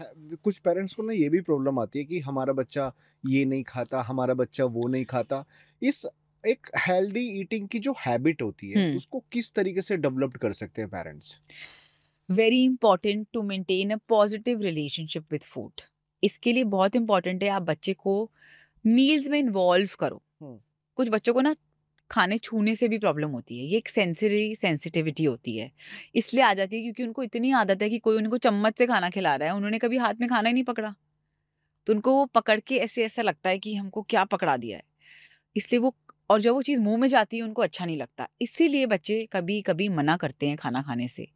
कुछ पेरेंट्स को ना ये भी प्रॉब्लम आती है कि हमारा बच्चा ये नहीं खाता हमारा बच्चा वो नहीं खाता इस एक हेल्दी ईटिंग की जो हैबिट होती है हम्म। उसको किस तरीके से डेवलप कर सकते हैं parents very important to maintain a positive relationship with food इसके लिए बहुत इंपॉर्टेंट है आप बच्चे को मील्स में इन्वॉल्व करो हम्म। कुछ बच्चों को ना खाने छूने से भी प्रॉब्लम होती है ये एक सेंसरी सेंसिटिविटी होती है इसलिए आ जाती है क्योंकि उनको इतनी आदत है कि कोई उनको चम्मच से खाना खिला रहा है उन्होंने कभी हाथ में खाना ही नहीं पकड़ा तो उनको वो पकड़ के ऐसे ऐसा लगता है कि हमको क्या पकड़ा दिया है इसलिए वो और जब वो चीज़ मुंह में जाती है उनको अच्छा नहीं लगता इसीलिए बच्चे कभी कभी मना करते हैं खाना खाने से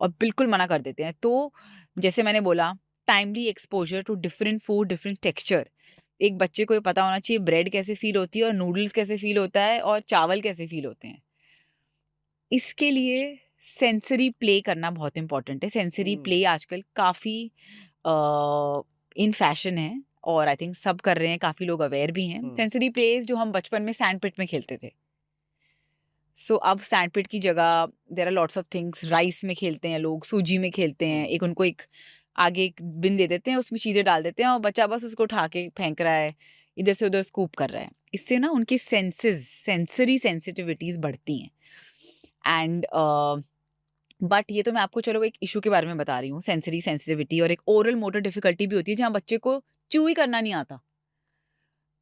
और बिल्कुल मना कर देते हैं तो जैसे मैंने बोला timely exposure to different food different texture एक बच्चे को ये पता होना चाहिए ब्रेड कैसे फील होती है और नूडल्स कैसे फील होता है और चावल कैसे फील होते हैं इसके लिए सेंसरी प्ले करना बहुत इम्पॉर्टेंट है सेंसरी प्ले हम्म। आजकल काफ़ी इन फैशन है और आई थिंक सब कर रहे हैं काफ़ी लोग अवेयर भी हैं सेंसरी हम्म। प्लेज जो हम बचपन में सैंड पिट में खेलते थे सो so, अब सैंड पिट की जगह there are lots of things rice में खेलते हैं लोग सूजी में खेलते हैं हम्म। एक उनको एक आगे एक बिन दे देते हैं उसमें चीज़ें डाल देते हैं और बच्चा बस उसको उठा के फेंक रहा है इधर से उधर स्कूप कर रहा है इससे ना उनकी सेंसेस सेंसरी सेंसिटिविटीज़ बढ़ती हैं एंड बट ये तो मैं आपको चलो एक इशू के बारे में बता रही हूँ सेंसरी सेंसिटिविटी और एक ओरल मोटर डिफिकल्टी भी होती है जहाँ बच्चे को ही करना नहीं आता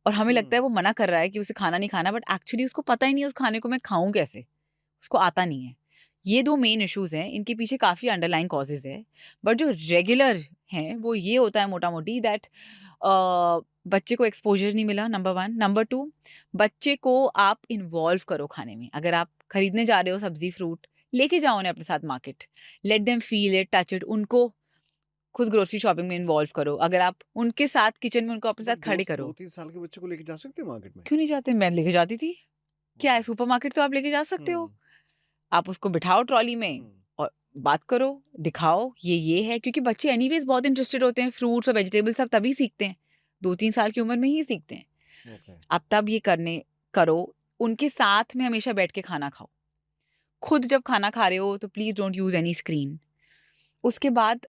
और हमें लगता है हम्म। वो मना कर रहा है कि उसे खाना नहीं खाना बट एक्चुअली उसको पता ही नहीं है उस खाने को मैं खाऊं कैसे उसको आता नहीं है ये दो मेन इश्यूज हैं इनके पीछे काफ़ी अंडरलाइन कॉजेज है बट जो रेगुलर हैं वो ये होता है मोटा मोटी दैट बच्चे को एक्सपोजर नहीं मिला नंबर वन नंबर टू बच्चे को आप इन्वॉल्व करो खाने में अगर आप खरीदने जा रहे हो सब्जी फ्रूट लेके जाओ उन्हें अपने साथ market let them feel it touch it उनको खुद ग्रोसरी शॉपिंग में इन्वॉल्व करो अगर आप उनके साथ किचन में उनको अपने साथ खड़े करो दो तीन साल के बच्चे को लेके जा सकते मार्केट में क्यों नहीं जाते मैं लेके जाती थी क्या है मार्केट तो आप लेके जा सकते हो हम्म। आप उसको बिठाओ ट्रॉली में और बात करो दिखाओ ये ये है क्योंकि बच्चे एनीवेज बहुत इंटरेस्टेड होते हैं फ्रूट्स और वेजिटेबल्स सब तभी सीखते हैं दो तीन साल की उम्र में ही सीखते हैं okay. आप तब ये करने करो उनके साथ में हमेशा बैठ के खाना खाओ खुद जब खाना खा रहे हो तो please don't use any screen उसके बाद